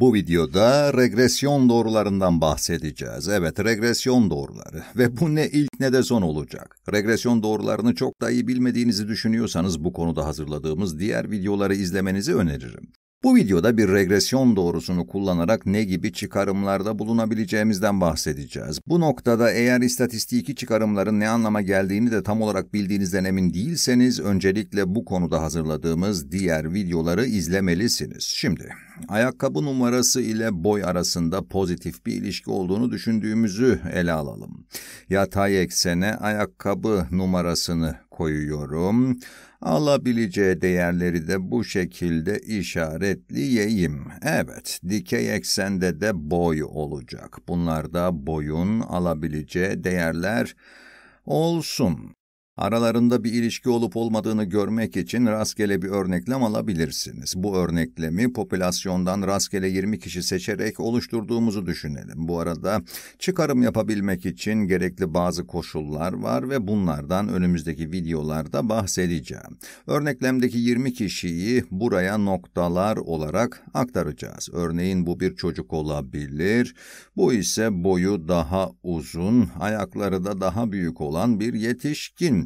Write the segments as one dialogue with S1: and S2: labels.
S1: Bu videoda regresyon doğrularından bahsedeceğiz. Evet, regresyon doğruları. Ve bu ne ilk ne de son olacak. Regresyon doğrularını çok da iyi bilmediğinizi düşünüyorsanız bu konuda hazırladığımız diğer videoları izlemenizi öneririm. Bu videoda bir regresyon doğrusunu kullanarak ne gibi çıkarımlarda bulunabileceğimizden bahsedeceğiz. Bu noktada eğer istatistiki çıkarımların ne anlama geldiğini de tam olarak bildiğinizden emin değilseniz öncelikle bu konuda hazırladığımız diğer videoları izlemelisiniz. Şimdi ayakkabı numarası ile boy arasında pozitif bir ilişki olduğunu düşündüğümüzü ele alalım. Yatay eksene ayakkabı numarasını koyuyorum. Alabileceği değerleri de bu şekilde işaretleyeyim. Evet, dikey eksende de boy olacak. Bunlar da boyun alabileceği değerler olsun. Aralarında bir ilişki olup olmadığını görmek için rastgele bir örneklem alabilirsiniz. Bu örneklemi popülasyondan rastgele 20 kişi seçerek oluşturduğumuzu düşünelim. Bu arada çıkarım yapabilmek için gerekli bazı koşullar var ve bunlardan önümüzdeki videolarda bahsedeceğim. Örneklemdeki 20 kişiyi buraya noktalar olarak aktaracağız. Örneğin bu bir çocuk olabilir, bu ise boyu daha uzun, ayakları da daha büyük olan bir yetişkin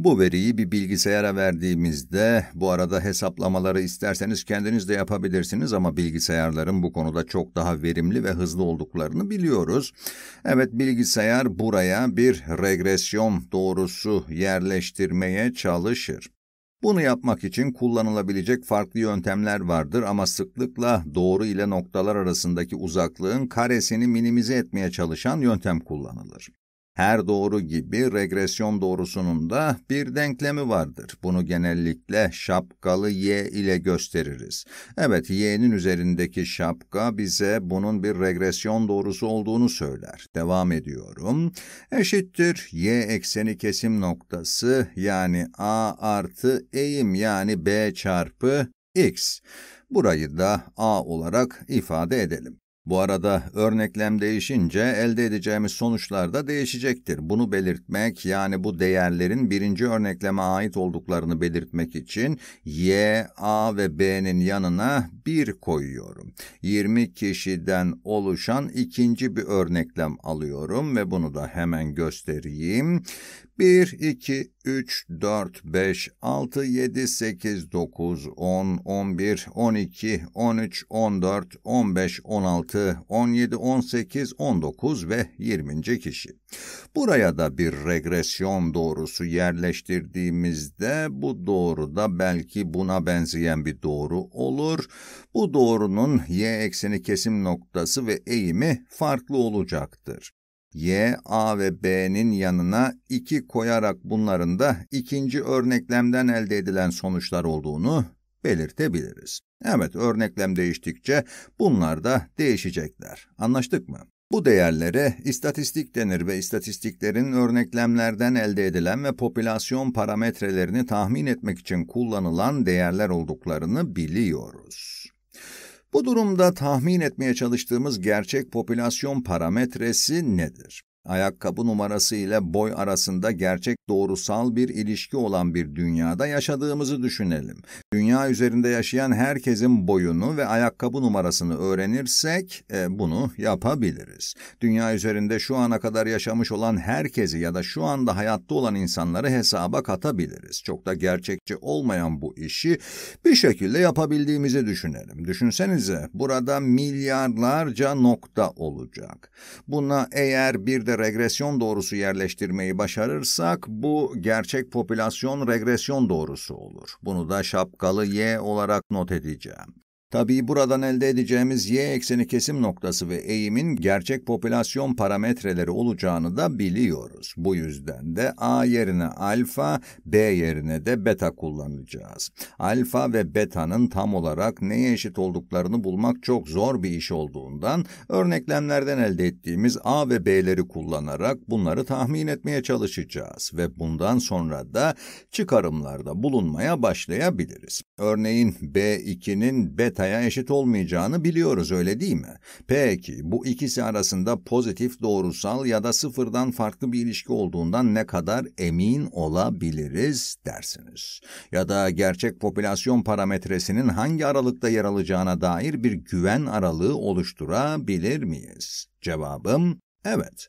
S1: Bu veriyi bir bilgisayara verdiğimizde, bu arada hesaplamaları isterseniz kendiniz de yapabilirsiniz ama bilgisayarların bu konuda çok daha verimli ve hızlı olduklarını biliyoruz. Evet bilgisayar buraya bir regresyon doğrusu yerleştirmeye çalışır. Bunu yapmak için kullanılabilecek farklı yöntemler vardır ama sıklıkla doğru ile noktalar arasındaki uzaklığın karesini minimize etmeye çalışan yöntem kullanılır. Her doğru gibi regresyon doğrusunun da bir denklemi vardır. Bunu genellikle şapkalı y ile gösteririz. Evet y'nin üzerindeki şapka bize bunun bir regresyon doğrusu olduğunu söyler. Devam ediyorum. Eşittir y ekseni kesim noktası yani a artı eğim yani b çarpı x. Burayı da a olarak ifade edelim. Bu arada örneklem değişince elde edeceğimiz sonuçlar da değişecektir. Bunu belirtmek yani bu değerlerin birinci örnekleme ait olduklarını belirtmek için Y, A ve B'nin yanına 1 koyuyorum. 20 kişiden oluşan ikinci bir örneklem alıyorum ve bunu da hemen göstereyim. 1, 2, 3, 4, 5, 6, 7, 8, 9, 10, 11, 12, 13, 14, 15, 16, 17, 18, 19 ve 20. kişi. Buraya da bir regresyon doğrusu yerleştirdiğimizde bu doğru da belki buna benzeyen bir doğru olur. Bu doğrunun y ekseni kesim noktası ve eğimi farklı olacaktır. Y, A ve B'nin yanına 2 koyarak bunların da ikinci örneklemden elde edilen sonuçlar olduğunu belirtebiliriz. Evet, örneklem değiştikçe bunlar da değişecekler. Anlaştık mı? Bu değerlere istatistik denir ve istatistiklerin örneklemlerden elde edilen ve popülasyon parametrelerini tahmin etmek için kullanılan değerler olduklarını biliyoruz. Bu durumda tahmin etmeye çalıştığımız gerçek popülasyon parametresi nedir? ayakkabı numarası ile boy arasında gerçek doğrusal bir ilişki olan bir dünyada yaşadığımızı düşünelim. Dünya üzerinde yaşayan herkesin boyunu ve ayakkabı numarasını öğrenirsek e, bunu yapabiliriz. Dünya üzerinde şu ana kadar yaşamış olan herkesi ya da şu anda hayatta olan insanları hesaba katabiliriz. Çok da gerçekçi olmayan bu işi bir şekilde yapabildiğimizi düşünelim. Düşünsenize burada milyarlarca nokta olacak. Buna eğer bir de regresyon doğrusu yerleştirmeyi başarırsak bu gerçek popülasyon regresyon doğrusu olur. Bunu da şapkalı Y olarak not edeceğim. Tabii buradan elde edeceğimiz y ekseni kesim noktası ve eğimin gerçek popülasyon parametreleri olacağını da biliyoruz. Bu yüzden de a yerine alfa, b yerine de beta kullanacağız. Alfa ve beta'nın tam olarak neye eşit olduklarını bulmak çok zor bir iş olduğundan örneklemlerden elde ettiğimiz a ve b'leri kullanarak bunları tahmin etmeye çalışacağız ve bundan sonra da çıkarımlarda bulunmaya başlayabiliriz. Örneğin b2'nin beta detaya eşit olmayacağını biliyoruz öyle değil mi? Peki bu ikisi arasında pozitif, doğrusal ya da sıfırdan farklı bir ilişki olduğundan ne kadar emin olabiliriz dersiniz. Ya da gerçek popülasyon parametresinin hangi aralıkta yer alacağına dair bir güven aralığı oluşturabilir miyiz? Cevabım Evet,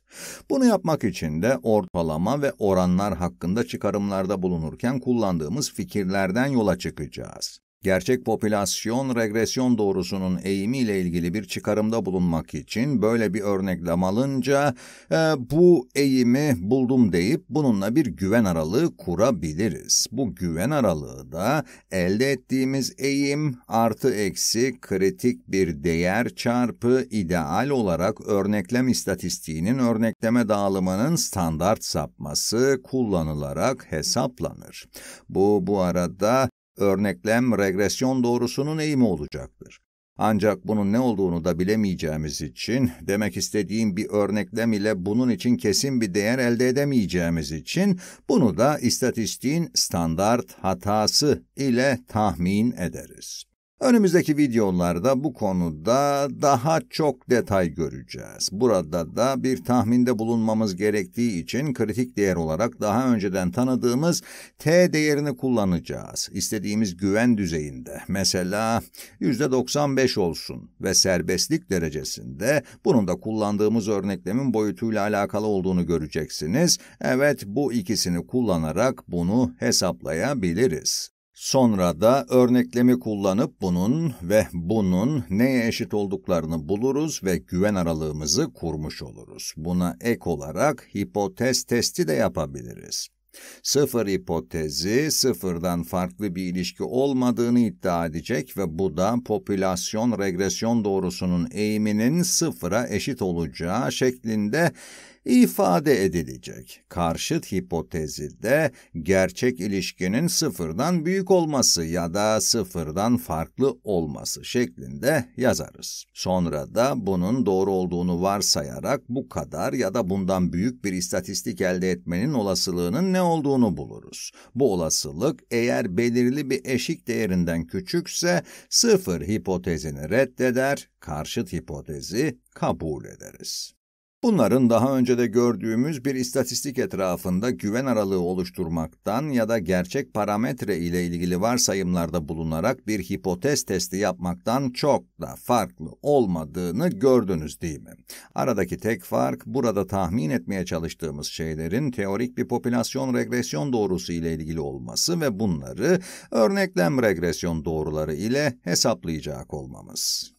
S1: bunu yapmak için de ortalama ve oranlar hakkında çıkarımlarda bulunurken kullandığımız fikirlerden yola çıkacağız gerçek popülasyon regresyon doğrusunun eğimiyle ilgili bir çıkarımda bulunmak için böyle bir örneklem alınca e, bu eğimi buldum deyip bununla bir güven aralığı kurabiliriz. Bu güven aralığı da elde ettiğimiz eğim artı eksi kritik bir değer çarpı ideal olarak örneklem istatistiğinin örnekleme dağılımının standart sapması kullanılarak hesaplanır. Bu bu arada örneklem regresyon doğrusunun eğimi olacaktır. Ancak bunun ne olduğunu da bilemeyeceğimiz için, demek istediğim bir örneklem ile bunun için kesin bir değer elde edemeyeceğimiz için, bunu da istatistiğin standart hatası ile tahmin ederiz. Önümüzdeki videolarda bu konuda daha çok detay göreceğiz. Burada da bir tahminde bulunmamız gerektiği için kritik değer olarak daha önceden tanıdığımız T değerini kullanacağız. İstediğimiz güven düzeyinde mesela %95 olsun ve serbestlik derecesinde bunun da kullandığımız örneklemin boyutuyla alakalı olduğunu göreceksiniz. Evet bu ikisini kullanarak bunu hesaplayabiliriz. Sonra da örneklemi kullanıp bunun ve bunun neye eşit olduklarını buluruz ve güven aralığımızı kurmuş oluruz. Buna ek olarak hipotez testi de yapabiliriz. Sıfır hipotezi sıfırdan farklı bir ilişki olmadığını iddia edecek ve bu da popülasyon regresyon doğrusunun eğiminin sıfıra eşit olacağı şeklinde ifade edilecek. Karşıt hipotezi de gerçek ilişkinin sıfırdan büyük olması ya da sıfırdan farklı olması şeklinde yazarız. Sonra da bunun doğru olduğunu varsayarak bu kadar ya da bundan büyük bir istatistik elde etmenin olasılığının ne olduğunu buluruz. Bu olasılık eğer belirli bir eşik değerinden küçükse sıfır hipotezini reddeder, karşıt hipotezi kabul ederiz. Bunların daha önce de gördüğümüz bir istatistik etrafında güven aralığı oluşturmaktan ya da gerçek parametre ile ilgili varsayımlarda bulunarak bir hipotez testi yapmaktan çok da farklı olmadığını gördünüz değil mi? Aradaki tek fark burada tahmin etmeye çalıştığımız şeylerin teorik bir popülasyon regresyon doğrusu ile ilgili olması ve bunları örneklem regresyon doğruları ile hesaplayacak olmamız.